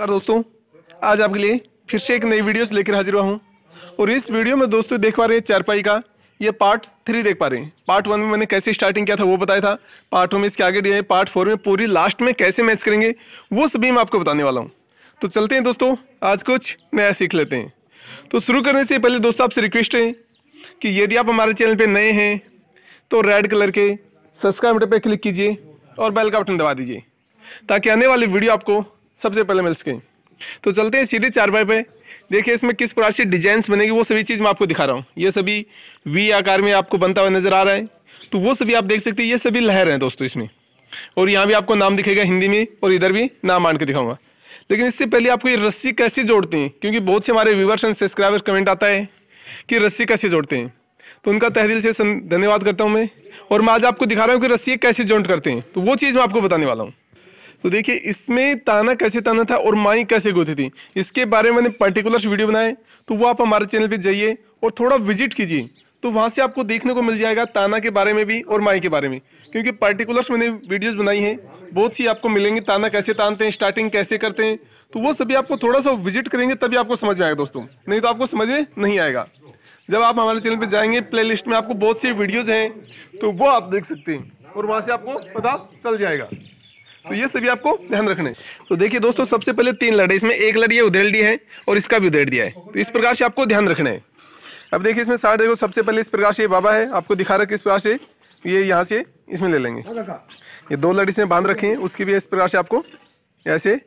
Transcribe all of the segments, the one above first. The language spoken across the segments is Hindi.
नमस्कार दोस्तों आज आपके लिए फिर से एक नई वीडियो लेकर हाजिर हुआ हूँ और इस वीडियो में दोस्तों देख पा रहे हैं चारपाई का ये पार्ट थ्री देख पा रहे हैं पार्ट वन में मैंने कैसे स्टार्टिंग किया था वो बताया था पार्ट टू में इसके आगे दिया पार्ट फोर में पूरी लास्ट में कैसे मैच करेंगे वो सभी मैं आपको बताने वाला हूँ तो चलते हैं दोस्तों आज कुछ नया सीख लेते हैं तो शुरू करने से पहले दोस्तों आपसे रिक्वेस्ट है कि यदि आप हमारे चैनल पर नए हैं तो रेड कलर के सब्सक्राइब बटन पर क्लिक कीजिए और बेल का बटन दबा दीजिए ताकि आने वाली वीडियो आपको सबसे पहले मिल सके तो चलते हैं सीधे चार बाई पे देखिए इसमें किस प्रकार से डिजाइन बनेगी वो सभी चीज़ मैं आपको दिखा रहा हूँ ये सभी वी आकार में आपको बनता हुआ नज़र आ रहा है तो वो सभी आप देख सकते हैं ये सभी लहर हैं दोस्तों इसमें और यहाँ भी आपको नाम दिखेगा हिंदी में और इधर भी नाम मान के दिखाऊंगा लेकिन इससे पहले आपको ये रस्सी कैसे जोड़ते हैं क्योंकि बहुत से हमारे व्यूवर्स एंड सब्सक्राइबर्स कमेंट आता है कि रस्सी कैसे जोड़ते हैं तो उनका तहदिल से धन्यवाद करता हूँ मैं और मैं आज आपको दिखा रहा हूँ कि रस्सी कैसे जॉइंट करते हैं तो वो चीज़ मैं आपको बताने वाला हूँ तो देखिए इसमें ताना कैसे ताना था और माई कैसे गोती थी इसके बारे में मैंने पर्टिकुलर वीडियो बनाए तो वो आप हमारे चैनल पर जाइए और थोड़ा विजिट कीजिए तो वहाँ से आपको देखने को मिल जाएगा ताना के बारे में भी और माई के बारे में क्योंकि पर्टिकुलर मैंने वीडियोज़ बनाई हैं बहुत सी आपको मिलेंगे ताना कैसे तानते हैं स्टार्टिंग कैसे करते हैं तो वो सभी आपको थोड़ा सा विजिट करेंगे तभी आपको समझ में आएगा दोस्तों नहीं तो आपको समझ में नहीं आएगा जब आप हमारे चैनल पर जाएंगे प्लेलिस्ट में आपको बहुत सी वीडियोज़ हैं तो वो आप देख सकते हैं और वहाँ से आपको पता चल जाएगा तो ये सभी आपको ध्यान रखना है तो देखिए दोस्तों सबसे पहले तीन लड़े इसमें एक लड़ी है उधेड़ दी है और इसका भी उधेड़ दिया है तो इस प्रकार से आपको ध्यान रखना है अब देखिए इसमें साठ देखो सबसे पहले इस प्रकार से बाबा है आपको दिखा रहा है किस प्रकार से ये यहाँ से इसमें ले लेंगे ये दो लड़ी इसमें बांध रखे हैं उसकी भी इस प्रकार से आपको ऐसे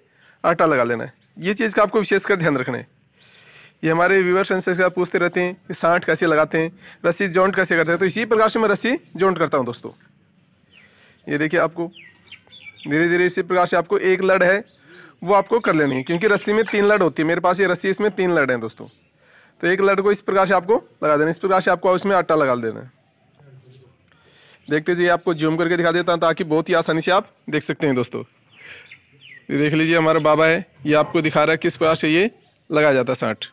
आटा लगा लेना है ये चीज़ का आपको विशेषकर ध्यान रखना है ये हमारे व्यूवर सेंसेस का पूछते रहते हैं कि साठ कैसे लगाते हैं रस्सी जॉइंट कैसे करते हैं तो इसी प्रकार से मैं रस्सी जॉइंट करता हूँ दोस्तों ये देखिए आपको धीरे धीरे इसी प्रकार से आपको एक लड़ है वो आपको कर लेनी है क्योंकि रस्सी में तीन लड़ होती है मेरे पास ये रस्सी इसमें तीन लड़ हैं दोस्तों तो एक लड़ को इस प्रकार से आपको लगा देना इस प्रकार से आपको इसमें आटा लगा देना है देखते जी आपको जूम करके दिखा देता हूँ ताकि बहुत ही आसानी से आप देख सकते हैं दोस्तों ये देख लीजिए हमारा बाबा है ये आपको दिखा रहा है किस प्रकार से ये लगाया जाता है साठ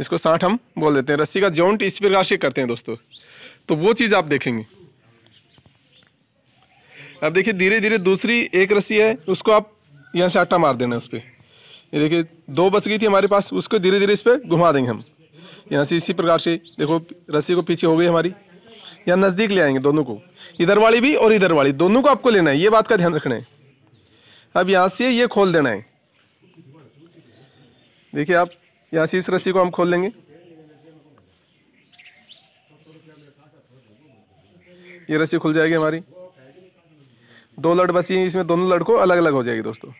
इसको साठ हम बोल देते हैं रस्सी का जॉइंट इस प्रकार से करते हैं दोस्तों तो वो चीज़ आप देखेंगे अब देखिए धीरे धीरे दूसरी एक रस्सी है उसको आप यहाँ से आटा मार देना उस पर ये देखिए दो बस गई थी हमारे पास उसको धीरे धीरे इस पर घुमा देंगे हम यहाँ से इसी प्रकार से देखो रस्सी को पीछे हो गई हमारी यहाँ नज़दीक ले आएंगे दोनों को इधर वाली भी और इधर वाली दोनों को आपको लेना है ये बात का ध्यान रखना है अब यहाँ से ये खोल देना है देखिए आप यहाँ से इस रस्सी को हम खोल देंगे ये रस्सी खुल जाएगी हमारी दो लड़ बसी हैं इसमें दोनों लड़कों अलग अलग हो जाएगी दोस्तों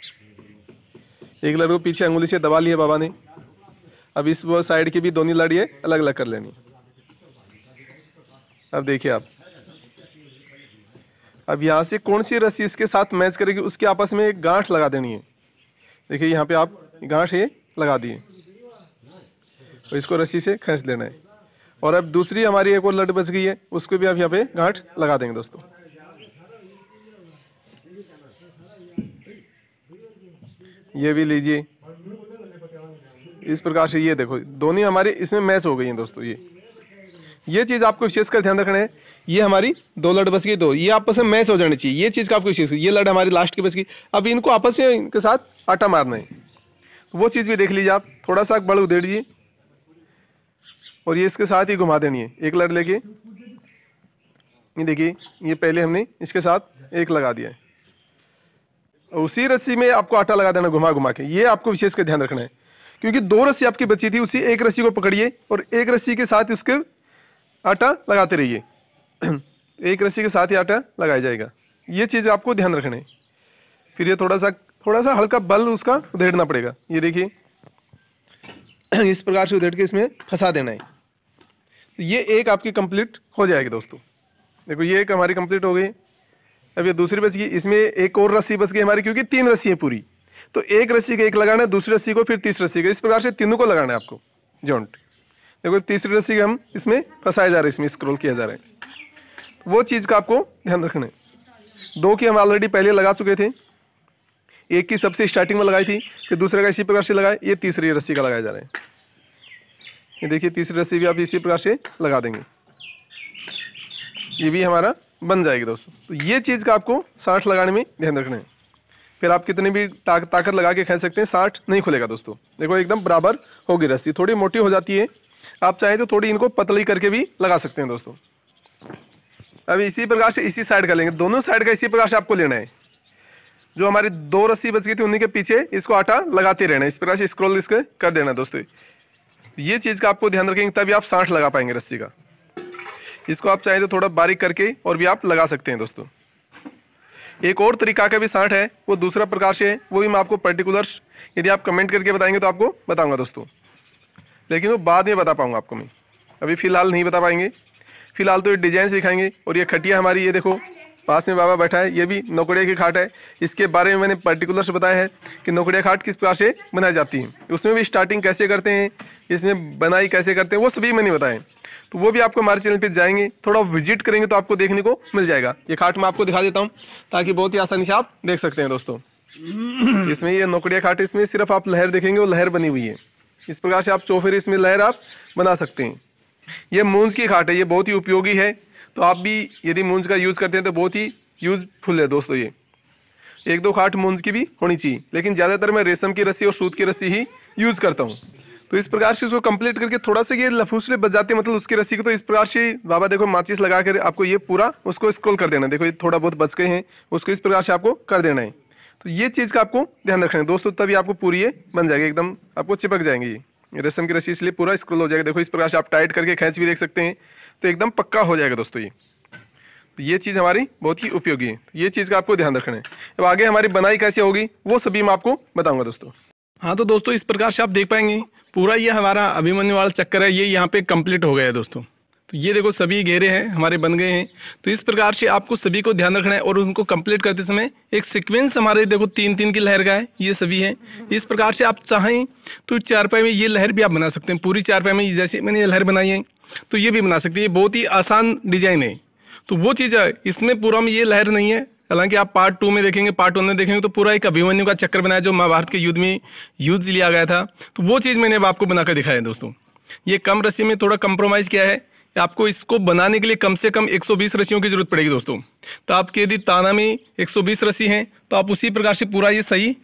एक लड़को को पीछे अंगुली से दबा लिया बाबा ने अब इस साइड की भी दोनों लड़िए अलग अलग कर लेनी अब देखिए आप अब यहाँ से कौन सी रस्सी इसके साथ मैच करेगी उसके आपस में एक गांठ लगा देनी है देखिए यहाँ पे आप गांठ ये लगा दिए तो इसको रस्सी से खींच लेना है और अब दूसरी हमारी एक और लट बच गई है उसको भी आप यहाँ पे गांठ लगा देंगे दोस्तों ये भी लीजिए इस प्रकार से ये देखो दोनों हमारी इसमें मैच हो गई हैं दोस्तों ये ये चीज़ आपको विशेषकर ध्यान रखना है ये हमारी दो लड़ बस गई दो ये आपस में मैच हो जानी चाहिए ये चीज़ का आपको विशेष ये लड़ हमारी लास्ट की बस गई अब इनको आपस में इनके साथ आटा मारना है तो वो चीज़ भी देख लीजिए आप थोड़ा सा बड़ उधेड़ दीजिए और ये इसके साथ ही घुमा देनी है एक लड़ लेके ये देखिए ये पहले हमने इसके साथ एक लगा दिया है उसी रस्सी में आपको आटा लगा देना घुमा घुमा के ये आपको विशेष का ध्यान रखना है क्योंकि दो रस्सी आपकी बची थी उसी एक रस्सी को पकड़िए और एक रस्सी के साथ उसके आटा लगाते रहिए एक रस्सी के साथ ही आटा लगाया जाएगा ये चीज़ आपको ध्यान रखना है फिर ये थोड़ा सा थोड़ा सा हल्का बल उसका उधेड़ना पड़ेगा ये देखिए इस प्रकार से उधेड़ के इसमें फंसा देना है तो ये एक आपकी कंप्लीट हो जाएगी दोस्तों देखो ये एक हमारी कंप्लीट हो गई अब ये दूसरी बच गई इसमें एक और रस्सी बच गई हमारी क्योंकि तीन रस्सी है पूरी तो एक रस्सी का एक लगाना है दूसरी रस्सी को फिर तीसरी रस्सी का इस प्रकार से तीनों को लगाना है आपको जॉइंट देखो तीसरी रस्सी का हम इसमें फंसाए जा रहे हैं इसमें स्क्रोल किया जा रहा है तो वो चीज़ का आपको ध्यान रखना है दो की हम ऑलरेडी पहले लगा चुके थे एक की सबसे स्टार्टिंग में लगाई थी फिर दूसरे का इसी प्रकार से लगाए ये तीसरी रस्सी का लगाया जा रहा है ये देखिए तीसरी रस्सी भी आप इसी प्रकार से लगा देंगे ये भी हमारा बन जाएगी दोस्तों तो ये चीज़ का आपको साठ लगाने में ध्यान रखना है फिर आप कितनी भी ता, ताकत लगा के खेल सकते हैं साठ नहीं खुलेगा दोस्तों देखो एकदम बराबर होगी रस्सी थोड़ी मोटी हो जाती है आप चाहें तो थोड़ी इनको पतली करके भी लगा सकते हैं दोस्तों अब इसी प्रकार से इसी साइड का लेंगे दोनों साइड का इसी प्रकार से आपको लेना है जो हमारी दो रस्सी बच गई थी उन्हीं के पीछे इसको आटा लगाते रहना है इस प्रकार से स्क्रोल इसके कर देना दोस्तों ये चीज़ का आपको ध्यान रखेंगे तभी आप साठ लगा पाएंगे रस्सी का इसको आप चाहें तो थोड़ा बारीक करके और भी आप लगा सकते हैं दोस्तों एक और तरीका का भी साठ है वो दूसरा प्रकार से है वो भी मैं आपको पर्टिकुलर्स यदि आप कमेंट करके बताएंगे तो आपको बताऊंगा दोस्तों लेकिन वो बाद में बता पाऊंगा आपको मैं अभी फ़िलहाल नहीं बता पाएंगे फ़िलहाल तो ये डिजाइन सिखाएंगे और ये खटिया हमारी ये देखो पास में बाबा बैठा है ये भी नौकड़िया की खाट है इसके बारे में मैंने पर्टिकुलर से बताया है कि नौकड़िया खाट किस प्रकार से बनाई जाती है उसमें भी स्टार्टिंग कैसे करते हैं इसमें बनाई कैसे करते हैं वो सभी मैंने बताया तो वो भी आपको हमारे चैनल पे जाएंगे थोड़ा विजिट करेंगे तो आपको देखने को मिल जाएगा ये खाट मैं आपको दिखा देता हूँ ताकि बहुत ही आसानी से आप देख सकते हैं दोस्तों इसमें ये नौकरिया खाट इसमें सिर्फ आप लहर देखेंगे वो लहर बनी हुई है इस प्रकार से आप चौफेरे इसमें लहर आप बना सकते हैं ये मूंज की खाट है ये बहुत ही उपयोगी है तो आप भी यदि मूंज का यूज़ करते हैं तो बहुत ही यूज़फुल है दोस्तों ये एक दो खाट मूंज की भी होनी चाहिए लेकिन ज़्यादातर मैं रेशम की रस्सी और सूत की रस्सी ही यूज़ करता हूँ तो इस प्रकार से उसको कंप्लीट करके थोड़ा सा ये लफूसले बच जाते हैं मतलब उसकी रस्सी को तो इस प्रकार से बाबा देखो माचिस लगा कर आपको ये पूरा उसको स्क्रोल कर देना है देखो ये थोड़ा बहुत बच गए हैं उसको इस प्रकार से आपको कर देना है तो ये चीज़ का आपको ध्यान रखना है दोस्तों तभी आपको पूरी ये बन जाएगी एकदम आपको चिपक जाएंगे ये रस्म की रस्सी इसलिए पूरा स्क्रोल हो जाएगा देखो इस प्रकार से आप टाइट करके खींच भी देख सकते हैं तो एकदम पक्का हो जाएगा दोस्तों ये तो ये चीज़ हमारी बहुत ही उपयोगी है तो ये चीज़ का आपको ध्यान रखना है अब आगे हमारी बनाई कैसे होगी वो सभी मैं आपको बताऊँगा दोस्तों हाँ तो दोस्तों इस प्रकार से आप देख पाएंगे पूरा ये हमारा अभिमन्यु वाला चक्कर है ये यहाँ पे कंप्लीट हो गया है दोस्तों तो ये देखो सभी घेरे हैं हमारे बन गए हैं तो इस प्रकार से आपको सभी को ध्यान रखना है और उनको कंप्लीट करते समय एक सीक्वेंस हमारे देखो तीन तीन की लहर का है ये सभी है इस प्रकार से आप चाहें तो चारपाई में ये लहर भी आप बना सकते हैं पूरी चारपाई में जैसे मैंने ये लहर बनाई है तो ये भी बना सकते हैं ये बहुत ही आसान डिजाइन है तो वो चीज़ है इसमें पूरा में ये लहर नहीं है हालांकि आप पार्ट टू में देखेंगे पार्ट वन में देखेंगे तो पूरा एक अभिमन्यु का चक्कर बनाया जो महाभारत के युद्ध में युद्ध लिया गया था तो वो चीज़ मैंने अब आपको बनाकर दिखाया है दोस्तों ये कम रस्सी में थोड़ा कम्प्रोमाइज़ किया है आपको इसको बनाने के लिए कम से कम 120 रस्सियों की ज़रूरत पड़ेगी दोस्तों तो आपके यदि ताना में 120 रस्सी हैं तो आप उसी प्रकार से पूरा ये सही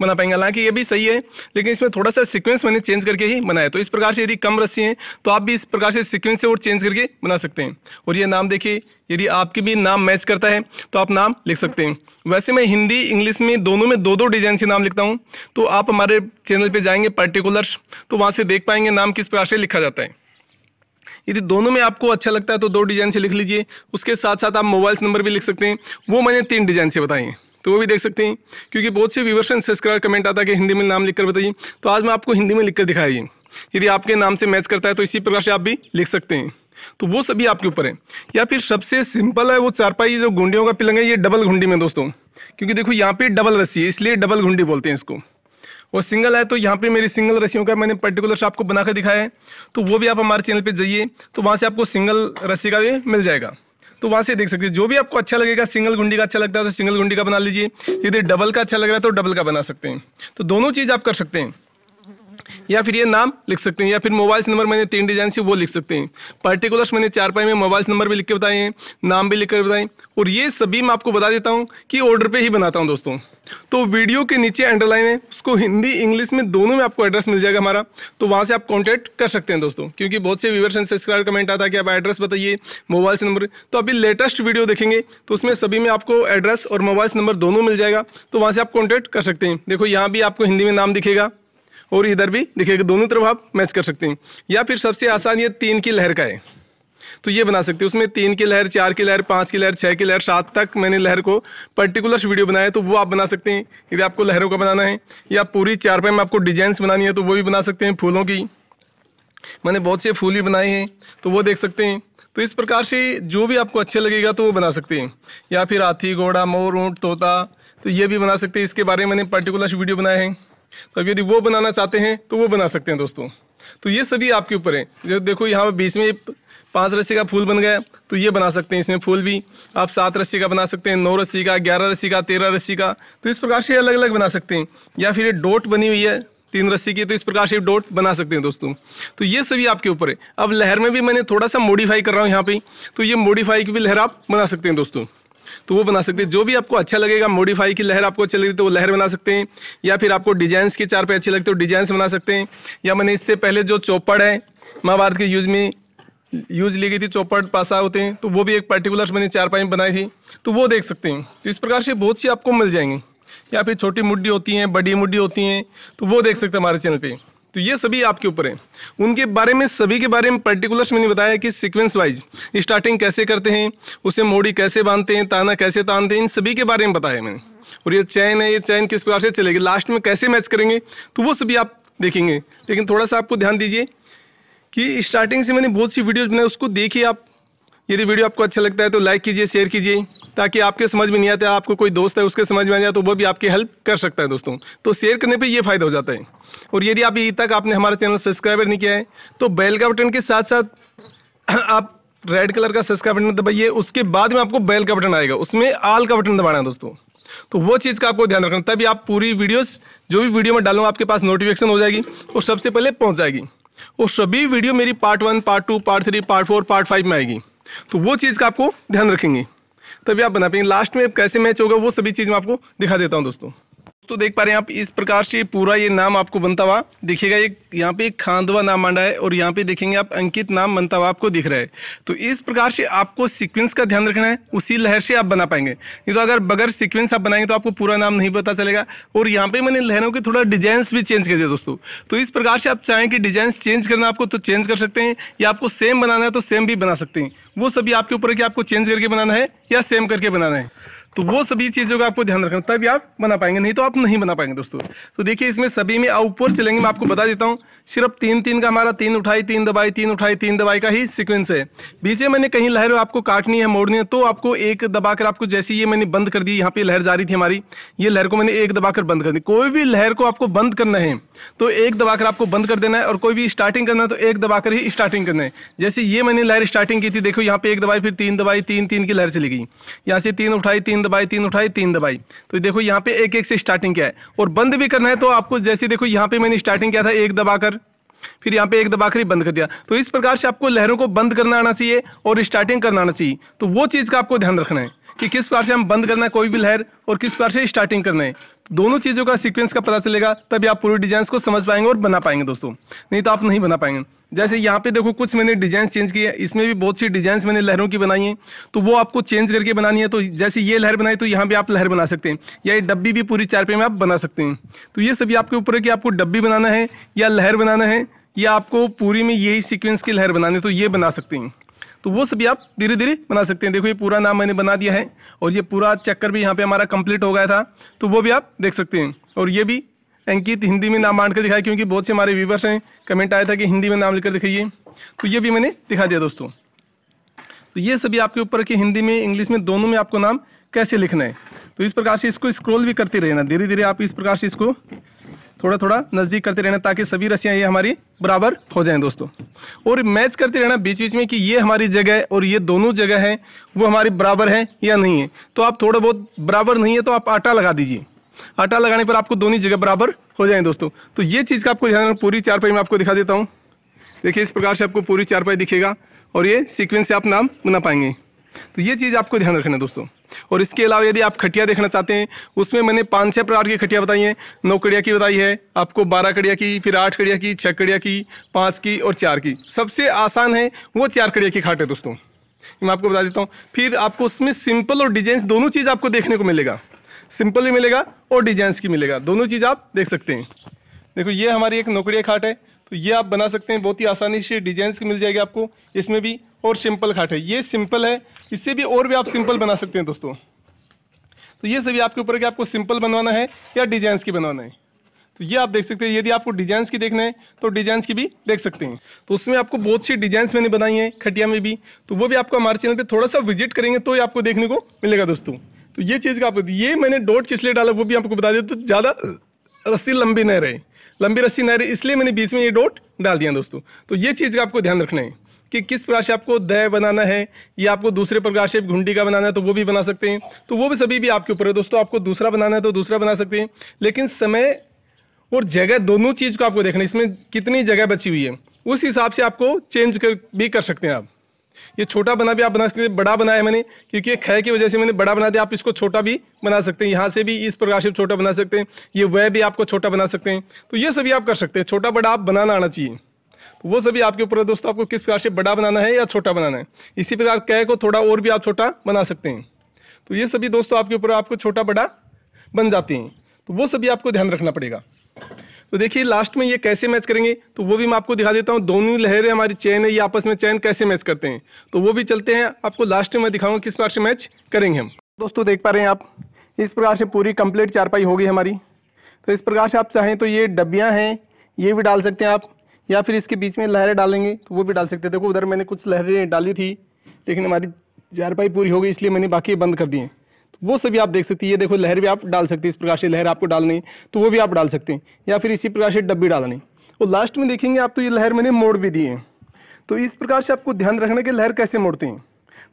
बना पाएंगे हालांकि ये भी सही है लेकिन इसमें थोड़ा सा सीक्वेंस मैंने चेंज करके ही बनाया तो इस प्रकार से यदि कम रस्सी हैं तो आप भी इस प्रकार से सीक्वेंस से और चेंज करके बना सकते हैं और ये नाम देखिए यदि आपके भी नाम मैच करता है तो आप नाम लिख सकते हैं वैसे मैं हिंदी इंग्लिश में दोनों में दो दो डिजाइन से नाम लिखता हूँ तो आप हमारे चैनल पर जाएंगे पर्टिकुलर्स तो वहाँ से देख पाएंगे नाम किस प्रकार से लिखा जाता है यदि दोनों में आपको अच्छा लगता है तो दो डिजाइन से लिख लीजिए उसके साथ साथ आप मोबाइल नंबर भी लिख सकते हैं वो मैंने तीन डिजाइन से बताएं तो वो भी देख सकते हैं क्योंकि बहुत से व्यूवर्स एंड सब्सक्राइबर कमेंट आता है कि हिंदी में नाम लिखकर बताइए तो आज मैं आपको हिंदी में लिखकर दिखाई यदि आपके नाम से मैच करता है तो इसी प्रकार से आप भी लिख सकते हैं तो वो सभी आपके ऊपर है या फिर सबसे सिंपल है वो चारपाई जो घुंडियों का पिलंग है ये डबल घुंडी में दोस्तों क्योंकि देखो यहाँ पे डबल रस्सी है इसलिए डबल घुंडी बोलते हैं इसको और सिंगल है तो यहाँ पे मेरी सिंगल रस्सियों का मैंने पर्टिकुलर आपको बनाकर दिखाया है तो वो भी आप हमारे चैनल पर जाइए तो वहाँ से आपको सिंगल रस्सी का भी मिल जाएगा तो वहाँ से देख सकते हैं जो भी आपको अच्छा लगेगा सिंगल गुंडी का अच्छा लगता है तो सिंगल गुंडी का बना लीजिए यदि डबल का अच्छा लग रहा है तो डबल का बना सकते हैं तो दोनों चीज़ आप कर सकते हैं या फिर ये नाम लिख सकते हैं या फिर मोबाइल नंबर मैंने तीन डिजाइन से वो लिख सकते हैं पर्टिकुलर्स मैंने चार पाई में मोबाइल्स नंबर भी लिख के बताए हैं नाम भी लिख कर बताएं और ये सभी मैं आपको बता देता हूँ कि ऑर्डर पे ही बनाता हूँ दोस्तों तो वीडियो के नीचे अंडरलाइन है उसको हिंदी इंग्लिश में दोनों में आपको एड्रेस मिल जाएगा हमारा तो वहाँ से आप कॉन्टैक्ट कर सकते हैं दोस्तों क्योंकि बहुत से व्यूवर्स एंड सब्सक्राइबर कमेंट आता है कि आप एड्रेस बताइए मोबाइल्स नंबर तो अभी लेटेस्ट वीडियो देखेंगे तो उसमें सभी में आपको एड्रेस और मोबाइल्स नंबर दोनों मिल जाएगा तो वहाँ से आप कॉन्टैक्ट कर सकते हैं देखो यहाँ भी आपको हिंदी में नाम दिखेगा और इधर भी देखिएगा दोनों तरफ आप मैच कर सकते हैं या फिर सबसे आसान ये तीन की लहर का है तो ये बना सकते हैं उसमें तीन की लहर चार की लहर पाँच की लहर छः की लहर सात तक मैंने लहर को पर्टिकुलर वीडियो बनाया तो वो आप बना सकते हैं यदि आपको लहरों का बनाना है या पूरी चार पाई में आपको डिजाइंस बनानी है तो वो भी बना सकते हैं फूलों की मैंने बहुत से फूल भी बनाए हैं तो वो देख सकते हैं तो इस प्रकार से जो भी आपको अच्छे लगेगा तो वो बना सकते हैं या फिर हाथी घोड़ा मोर ऊँट तोता तो ये भी बना सकते हैं इसके बारे में मैंने पर्टिकुलर वीडियो बनाए हैं तो अब यदि वो बनाना चाहते हैं तो वो बना सकते हैं दोस्तों तो ये सभी आपके ऊपर है जो देखो यहाँ पर बीच में पांच रस्सी का फूल बन गया तो ये बना सकते हैं इसमें फूल भी आप सात रस्सी का बना सकते हैं नौ रस्सी का ग्यारह रस्सी का तेरह रस्सी का तो इस प्रकार से अलग अलग बना सकते हैं या फिर ये डोट बनी हुई है तीन रस्सी की तो इस प्रकार से डोट बना सकते हैं दोस्तों तो ये सभी आपके ऊपर है अब लहर में भी मैंने थोड़ा सा मॉडिफाई कर रहा हूँ यहाँ पे तो ये मॉडिफाई की भी लहर आप बना सकते हैं दोस्तों तो वो बना सकते हैं जो भी आपको अच्छा लगेगा मॉडिफाई की लहर आपको अच्छी लगी तो वो लहर बना सकते हैं या फिर आपको डिजाइंस के चार पे अच्छे लगते हो तो डिजाइंस बना सकते हैं या मैंने इससे पहले जो चौपड़ है महाभारत के यूज में यूज ली गई थी चौपड़ पासा होते हैं तो वो भी एक पर्टिकुलर मैंने चार पाई बनाई थी तो वो देख सकते हैं तो इस प्रकार से बहुत सी आपको मिल जाएंगी या फिर छोटी मुड्डी होती हैं बड़ी मुड्डी होती हैं तो वो देख सकते हैं हमारे चैनल पर तो ये सभी आपके ऊपर है उनके बारे में सभी के बारे में पर्टिकुलर्स मैंने बताया कि सीक्वेंस वाइज स्टार्टिंग कैसे करते हैं उसे मोड़ी कैसे बांधते हैं ताना कैसे तानते हैं इन सभी के बारे में बताया मैंने और ये चैन है ये चैन किस प्रकार से चलेगी लास्ट में कैसे मैच करेंगे तो वो सभी आप देखेंगे लेकिन थोड़ा सा आपको ध्यान दीजिए कि स्टार्टिंग से मैंने बहुत सी वीडियोज़ बनाई उसको देखिए आप यदि वीडियो आपको अच्छा लगता है तो लाइक कीजिए शेयर कीजिए ताकि आपके समझ में नहीं आता आपको कोई दोस्त है उसके समझ में आ जाए तो वो भी आपकी हेल्प कर सकता है दोस्तों तो शेयर करने पे ये फ़ायदा हो जाता है और यदि आप ये तक आपने हमारा चैनल सब्सक्राइबर नहीं किया है तो बेल का बटन के साथ साथ आप रेड कलर का सब्सक्राइब बटन दबाइए उसके बाद में आपको बेल का बटन आएगा उसमें आल का बटन दबाना है दोस्तों तो वो चीज़ का आपको ध्यान रखना तभी आप पूरी वीडियोस जो भी वीडियो में डालूँ आपके पास नोटिफिकेशन हो जाएगी और सबसे पहले पहुँच जाएगी और सभी वीडियो मेरी part one part two part three part four part five में आएगी तो वो चीज़ का आपको ध्यान रखेंगे तभी आप बना पाएंगे लास्ट में कैसे मैच होगा वो सभी चीज़ मैं आपको दिखा देता हूँ दोस्तों तो देख पा रहे हैं आप इस प्रकार से पूरा ये नाम आपको बनता हुआ दिखेगा ये यहाँ पे खांदवा नाम मांडा है और यहाँ पे देखेंगे आप अंकित नाम बनता हुआ आपको दिख रहा है तो इस प्रकार से आपको सीक्वेंस का ध्यान रखना है उसी लहर से आप बना पाएंगे नहीं तो अगर बगैर सीक्वेंस आप बनाएंगे तो आपको पूरा नाम नहीं पता चलेगा और यहाँ पे मैंने लहरों के थोड़ा डिजाइंस भी चेंज कर दिया दोस्तों तो इस प्रकार से आप चाहें कि डिजाइंस चेंज करना आपको तो चेंज कर सकते हैं या आपको सेम बनाना है तो सेम भी बना सकते हैं वो सभी आपके ऊपर है कि आपको चेंज करके बनाना है या सेम करके बनाना है तो वो सभी चीज़ों का आपको ध्यान रखना तभी आप बना पाएंगे नहीं तो आप नहीं बना पाएंगे दोस्तों तो देखिए इसमें सभी में आप ऊपर चलेंगे मैं आपको बता देता हूँ सिर्फ तीन तीन का हमारा तीन उठाई तीन दबाई तीन उठाई तीन दबाई का ही सिक्वेंस है में मैंने कहीं लहर आपको काटनी है मोड़नी है तो आपको एक दबाकर आपको जैसे ये मैंने बंद कर दी यहाँ पे लहर जा रही थी हमारी ये लहर को मैंने एक दबाकर बंद कर दी कोई भी लहर को आपको बंद करना है तो एक दबाकर आपको बंद कर देना है और कोई भी स्टार्टिंग करना है तो एक दबाकर ही स्टार्टिंग करना है जैसे ये मैंने लहर स्टार्टिंग की थी देखो यहाँ पे एक दबाई फिर तीन दबाई तीन तीन की लहर चली गई यहाँ से तीन उठाई तीन दबाई तीन उठाई तीन दबाई तो देखो यहाँ पे एक एक से स्टार्टिंग क्या है और बंद भी करना है तो आपको जैसे देखो यहाँ पे मैंने स्टार्टिंग किया था एक दबाकर फिर यहाँ पे एक दबाकर ही बंद कर दिया तो इस प्रकार से आपको लहरों को बंद करना आना चाहिए और स्टार्टिंग करना आना चाहिए तो वो चीज़ का आपको ध्यान रखना है कि किस प्रकार से हम बंद करना है कोई भी लहर और किस प्रकार से स्टार्टिंग करना है दोनों चीज़ों का सीक्वेंस का पता चलेगा तभी आप पूरे डिजाइन को समझ पाएंगे और बना पाएंगे दोस्तों नहीं तो आप नहीं बना पाएंगे जैसे यहाँ पे देखो कुछ मैंने डिजाइन चेंज किए इसमें भी बहुत सी डिजाइन मैंने लहरों की बनाई हैं तो वो आपको चेंज करके बनानी है तो जैसे ये लहर बनाई तो यहाँ भी आप लहर बना सकते हैं या ये डब्बी भी पूरी चारपे में आप बना सकते हैं तो ये सभी आपके ऊपर है कि आपको डब्बी बनाना है या लहर बनाना है या आपको पूरी में यही सिक्वेंस की लहर बनानी है तो ये बना सकते हैं तो वो सभी आप धीरे धीरे बना सकते हैं देखो ये पूरा नाम मैंने बना दिया है और ये पूरा चक्कर भी यहाँ पे हमारा कंप्लीट हो गया था तो वो भी आप देख सकते हैं और ये भी अंकित हिंदी में नाम बांट कर दिखाया क्योंकि बहुत से हमारे व्यूवर्स हैं कमेंट आया था कि हिंदी में नाम लिखकर दिखाइए तो ये भी मैंने दिखा दिया दोस्तों तो ये सभी आपके ऊपर कि हिंदी में इंग्लिश में दोनों में आपको नाम कैसे लिखना है तो इस प्रकार से इसको स्क्रोल भी करते रहना धीरे धीरे आप इस प्रकार से इसको थोड़ा थोड़ा नज़दीक करते रहना ताकि सभी रस्सियाँ ये हमारी बराबर हो जाएं दोस्तों और मैच करते रहना बीच बीच में कि ये हमारी जगह है और ये दोनों जगह है वो हमारी बराबर है या नहीं है तो आप थोड़ा बहुत बराबर नहीं है तो आप आटा लगा दीजिए आटा लगाने पर आपको दोनों जगह बराबर हो जाए दोस्तों तो ये चीज़ का आपको ध्यान पूरी चारपाई में आपको दिखा देता हूँ देखिए इस प्रकार से आपको पूरी चारपाई दिखेगा और ये सिक्वेंस से आप नाम बना पाएंगे तो ये चीज़ आपको ध्यान रखना है दोस्तों और इसके अलावा यदि आप खटिया देखना चाहते हैं उसमें मैंने पाँच छः प्रकार की खटिया बताई हैं नौ कड़िया की बताई है आपको बारह कड़िया की फिर आठ कड़िया की छः कड़िया की पाँच की और चार की सबसे आसान है वो चार कड़िया की खाट है दोस्तों मैं आपको बता देता हूँ फिर आपको उसमें सिंपल और डिजाइन दोनों चीज़ आपको देखने को मिलेगा सिंपल भी मिलेगा और डिजाइंस की मिलेगा दोनों चीज़ आप देख सकते हैं देखो ये हमारी एक नौकरिया खाट है तो ये आप बना सकते हैं बहुत ही आसानी से डिजाइंस की मिल जाएगी आपको इसमें भी और सिंपल खाट है ये सिंपल है इससे भी और भी आप सिंपल बना सकते हैं दोस्तों तो ये सभी आपके ऊपर कि आपको सिंपल बनवाना है या डिजाइंस की बनवाना है तो ये आप देख सकते हैं यदि आपको डिजाइंस की देखना है तो डिजाइंस की भी देख सकते हैं तो उसमें आपको बहुत सी डिजाइंस मैंने बनाई हैं खटिया में भी तो वो भी आपको हमारे चैनल पे थोड़ा सा विजिट करेंगे तो ये आपको देखने को मिलेगा दोस्तों तो ये चीज़ का आप ये मैंने डॉट किस लिए डाला वो भी आपको बता दें तो ज़्यादा रस्सी लंबी नहीं रहे लंबी रस्सी न रहे इसलिए मैंने बीच में ये डॉट डाल दिया दोस्तों तो ये चीज़ का आपको ध्यान रखना है कि किस प्रकार से आपको दय बनाना है या आपको दूसरे प्रकार से घुंडी का बनाना है तो वो भी बना सकते हैं तो वो भी सभी भी आपके ऊपर है दोस्तों आपको दूसरा बनाना है तो दूसरा बना सकते हैं लेकिन समय और जगह दोनों चीज़ को आपको देखना है इसमें कितनी जगह बची हुई है उस हिसाब से आपको चेंज कर भी कर सकते हैं आप ये छोटा बना भी आप बना सकते हैं बड़ा बनाया मैंने क्योंकि ये खय की वजह से मैंने बड़ा बना दिया आप इसको छोटा भी बना सकते हैं यहाँ से भी इस प्रकार से छोटा बना सकते हैं ये वह भी आपको छोटा बना सकते हैं तो ये सभी आप कर सकते हैं छोटा बड़ा आप बनाना आना चाहिए वो सभी आपके ऊपर है दोस्तों आपको किस प्रकार से बड़ा बनाना है या छोटा बनाना है इसी प्रकार कै को थोड़ा और भी आप छोटा बना सकते हैं तो ये सभी दोस्तों आपके ऊपर आपको छोटा बड़ा बन जाते हैं तो वो सभी आपको ध्यान रखना पड़ेगा तो देखिए लास्ट में ये कैसे मैच करेंगे तो वो भी मैं आपको दिखा देता हूँ दोनों लहरें हमारी चैन है ये आपस में चैन कैसे मैच करते हैं तो वो भी चलते हैं आपको लास्ट में मैं दिखाऊंगा किस प्रकार से मैच करेंगे हम दोस्तों देख पा रहे हैं आप इस प्रकार से पूरी कंप्लीट चारपाई होगी हमारी तो इस प्रकार से आप चाहें तो ये डब्बियाँ हैं ये भी डाल सकते हैं आप या फिर इसके बीच में लहरें डालेंगे तो वो भी डाल सकते हैं देखो उधर मैंने कुछ लहरें डाली थी लेकिन हमारी जारपाई पूरी हो गई इसलिए मैंने बाकी बंद कर दिए तो वो सभी आप देख सकते हैं ये देखो लहर भी आप डाल सकते हैं इस प्रकार से लहर आपको डालनी तो वो भी आप डाल सकते हैं या फिर इसी प्रकार से डब्बी डालनी और लास्ट में देखेंगे आप तो ये लहर मैंने मोड़ भी दिए है तो इस प्रकार से आपको ध्यान रखना कि लहर कैसे मोड़ते हैं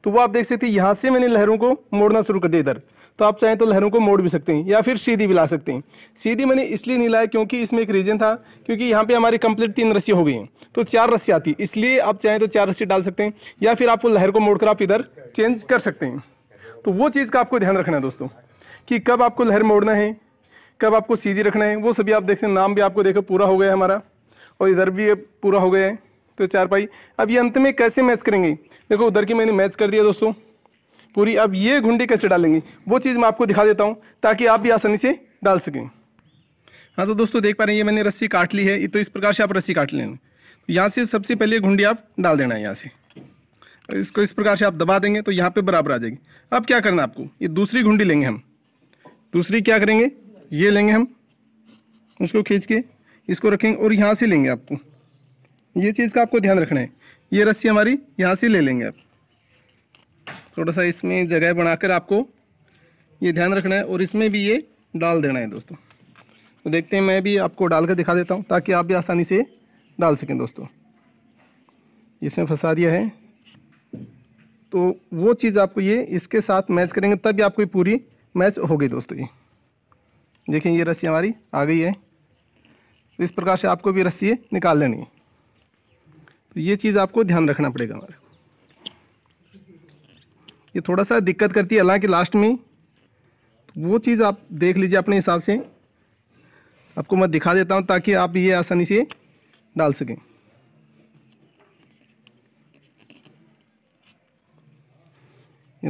तो वो आप देख सकते हैं यहाँ से मैंने लहरों को मोड़ना शुरू कर दिया इधर तो आप चाहें तो लहरों को मोड़ भी सकते हैं या फिर सीधी भी ला सकते हैं सीधी मैंने इसलिए नहीं लाया क्योंकि इसमें एक रीज़न था क्योंकि यहाँ पर हमारी कंप्लीट तीन रस्सी हो गई हैं तो चार रस्सी आती इसलिए आप चाहें तो चार रस्सी डाल सकते हैं या फिर आपको लहर को कर आप इधर चेंज कर सकते हैं तो वो चीज़ का आपको ध्यान रखना है दोस्तों कि कब आपको लहर मोड़ना है कब आपको सीधी रखना है वो सभी आप देख सकते हैं नाम भी आपको देखो पूरा हो गया है हमारा और इधर भी पूरा हो गया है तो चार पाई अब ये अंत में कैसे मैच करेंगे देखो उधर की मैंने मैच कर दिया दोस्तों पूरी अब ये घुंडी कैसे डालेंगी वो चीज़ मैं आपको दिखा देता हूँ ताकि आप भी आसानी से डाल सकें हाँ तो दोस्तों देख पा रहे हैं ये मैंने रस्सी काट ली है तो इस प्रकार से आप रस्सी काट लेंगे तो यहाँ से सबसे पहले घुंडी आप डाल देना है यहाँ से और इसको इस प्रकार से आप दबा देंगे तो यहाँ पे बराबर आ जाएगी अब क्या करना आपको ये दूसरी घुंडी लेंगे हम दूसरी क्या करेंगे ये लेंगे हम उसको खींच के इसको रखेंगे और यहाँ से लेंगे आपको ये चीज़ का आपको ध्यान रखना है ये रस्सी हमारी यहाँ से ले लेंगे आप थोड़ा सा इसमें जगह बनाकर आपको ये ध्यान रखना है और इसमें भी ये डाल देना है दोस्तों तो देखते हैं मैं भी आपको डाल कर दिखा देता हूँ ताकि आप भी आसानी से डाल सकें दोस्तों इसमें फंसा दिया है तो वो चीज़ आपको ये इसके साथ मैच करेंगे तब भी आपको ये पूरी मैच हो गई दोस्तों ये देखें ये रस्सी हमारी आ गई है तो इस प्रकार से आपको भी रस्सी निकाल लेनी है तो ये चीज़ आपको ध्यान रखना पड़ेगा हमारा ये थोड़ा सा दिक्कत करती है हालांकि लास्ट में वो चीज़ आप देख लीजिए अपने हिसाब से आपको मैं दिखा देता हूँ ताकि आप ये आसानी से डाल सकें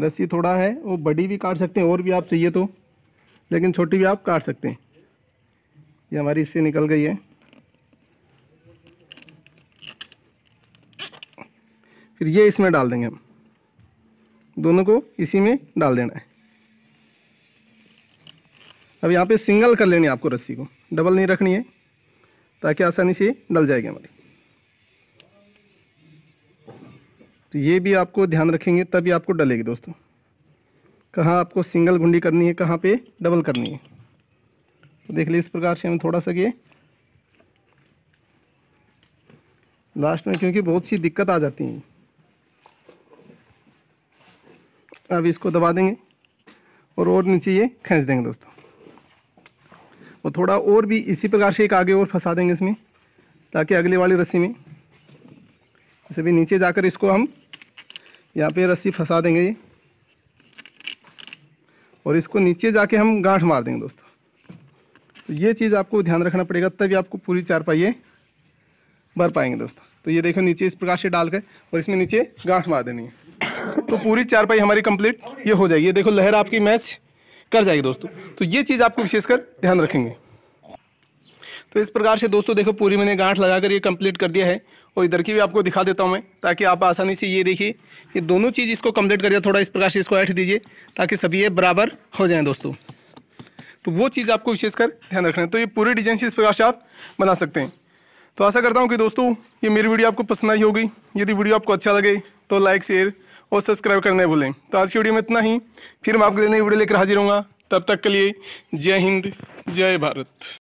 रस्सी थोड़ा है वो बड़ी भी काट सकते हैं और भी आप चाहिए तो लेकिन छोटी भी आप काट सकते हैं ये हमारी इससे निकल गई है फिर ये इसमें डाल देंगे हम दोनों को इसी में डाल देना है अब यहाँ पे सिंगल कर लेनी है आपको रस्सी को डबल नहीं रखनी है ताकि आसानी से डल जाएगी हमारी तो ये भी आपको ध्यान रखेंगे तभी आपको डलेगी दोस्तों कहाँ आपको सिंगल घुंडी करनी है कहाँ पे डबल करनी है तो देख लीजिए इस प्रकार से हम थोड़ा सा ये लास्ट में क्योंकि बहुत सी दिक्कत आ जाती हैं अब इसको दबा देंगे और और नीचे ये खींच देंगे दोस्तों और थोड़ा और भी इसी प्रकार से एक आगे और फंसा देंगे इसमें ताकि अगले वाली रस्सी में इसे भी नीचे जाकर इसको हम यहाँ पे रस्सी फंसा देंगे ये और इसको नीचे जाके हम गांठ मार देंगे दोस्तों तो ये चीज़ आपको ध्यान रखना पड़ेगा तभी आपको पूरी पाइए भर पाएंगे दोस्तों तो ये देखो नीचे इस प्रकार से डाल कर और इसमें नीचे गांठ मार देनी है तो पूरी चारपाई हमारी कंप्लीट ये हो जाएगी देखो लहर आपकी मैच कर जाएगी दोस्तों तो ये चीज़ आपको विशेषकर ध्यान रखेंगे तो इस प्रकार से दोस्तों देखो पूरी मैंने गांठ लगाकर ये कंप्लीट कर दिया है और इधर की भी आपको दिखा देता हूँ मैं ताकि आप आसानी से ये देखिए ये दोनों चीज़ इसको कंप्लीट कर दिया थोड़ा इस प्रकार से इसको ऐठ दीजिए ताकि सभी ये बराबर हो जाएं दोस्तों तो वो चीज़ आपको विशेषकर ध्यान रखना है तो ये पूरी डिजाइन से इस प्रकार से आप बना सकते हैं तो आशा करता हूँ कि दोस्तों ये मेरी वीडियो आपको पसंद आई होगी यदि वीडियो आपको अच्छा लगे तो लाइक शेयर और सब्सक्राइब करने भूलें तो आज की वीडियो में इतना ही फिर मैं आपके लिए नई वीडियो लेकर हाजिर हूँ तब तक के लिए जय हिंद जय भारत